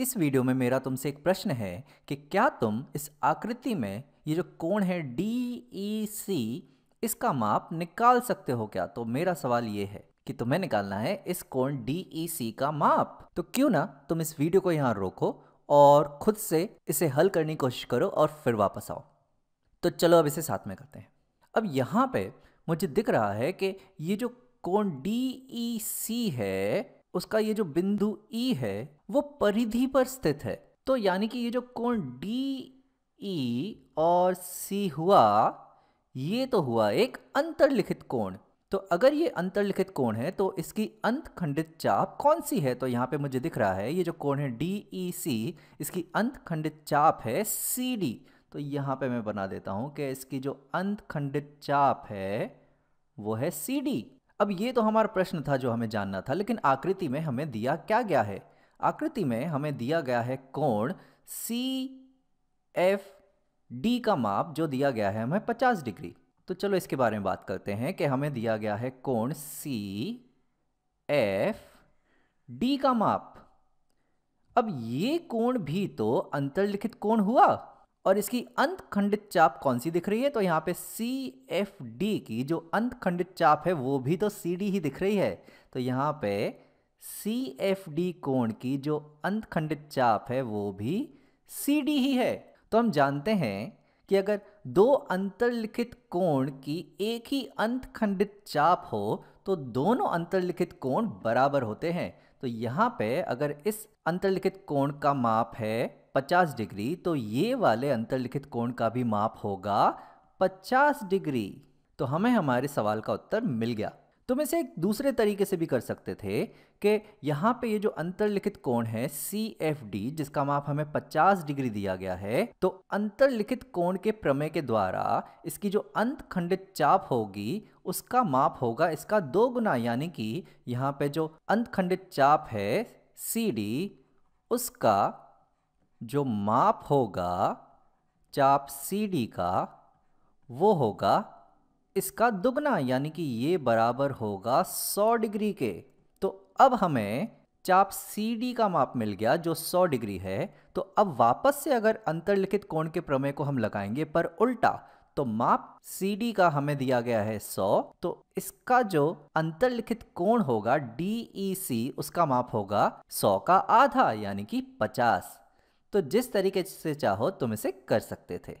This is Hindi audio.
इस वीडियो में मेरा तुमसे एक प्रश्न है कि क्या तुम इस आकृति में ये जो कोण है डी ई सी इसका माप निकाल सकते हो क्या तो मेरा सवाल ये है कि तुम्हें निकालना है इस कोण सी e, का माप तो क्यों ना तुम इस वीडियो को यहाँ रोको और खुद से इसे हल करने की कोशिश करो और फिर वापस आओ तो चलो अब इसे साथ में करते हैं अब यहाँ पे मुझे दिख रहा है कि ये जो कोण डी ई सी है उसका ये जो बिंदु ई e है वो परिधि पर स्थित है तो यानी कि ये जो कोण डी ई e और सी हुआ ये तो हुआ एक अंतर्लिखित कोण तो अगर ये अंतर्लिखित कोण है तो इसकी अंत खंडित चाप कौन सी है तो यहाँ पे मुझे दिख रहा है ये जो कोण है डी ई सी इसकी अंत खंडित चाप है सी डी तो यहाँ पे मैं बना देता हूँ कि इसकी जो अंत खंडित चाप है वो है सी डी अब ये तो हमारा प्रश्न था जो हमें जानना था लेकिन आकृति में हमें दिया क्या गया है आकृति में हमें दिया गया है कोण सी एफ डी का माप जो दिया गया है हमें 50 डिग्री तो चलो इसके बारे में बात करते हैं कि हमें दिया गया है कोण सी एफ डी का माप अब ये कोण भी तो अंतर्लिखित कोण हुआ और इसकी अंत खंडित चाप कौन सी दिख रही है तो यहाँ पे सी एफ डी की जो अंत खंडित चाप है वो भी तो सी डी ही दिख रही है तो यहाँ पे सी एफ डी कोण की जो अंत खंडित चाप है वो भी सी डी ही है तो हम जानते हैं कि अगर दो अंतर्लिखित कोण की एक ही अंत खंडित चाप हो तो दोनों अंतर्लिखित कोण बराबर होते हैं तो यहाँ पे अगर इस अंतर्लिखित कोण का माप है 50 डिग्री तो ये वाले अंतर्लिखित कोण का भी माप होगा 50 डिग्री तो हमें हमारे सवाल का उत्तर मिल गया तुम इसे एक दूसरे तरीके से भी कर सकते थे कि यहाँ पे ये जो अंतर्लिखित कोण है सी एफ डी जिसका माप हमें 50 डिग्री दिया गया है तो अंतर्लिखित कोण के प्रमेय के द्वारा इसकी जो अंत खंडित चाप होगी उसका माप होगा इसका दो गुना यानी कि यहाँ पे जो अंत खंडित चाप है सी डी उसका जो माप होगा चाप सी डी का वो होगा इसका दुगना यानी कि ये बराबर होगा 100 डिग्री के तो अब हमें चाप सी डी का माप मिल गया जो 100 डिग्री है तो अब वापस से अगर अंतर्लिखित कोण के प्रमेय को हम लगाएंगे पर उल्टा तो माप सी डी का हमें दिया गया है 100 तो इसका जो अंतर्लिखित कोण होगा डी ई सी उसका माप होगा 100 का आधा यानी कि 50 तो जिस तरीके से चाहो तुम इसे कर सकते थे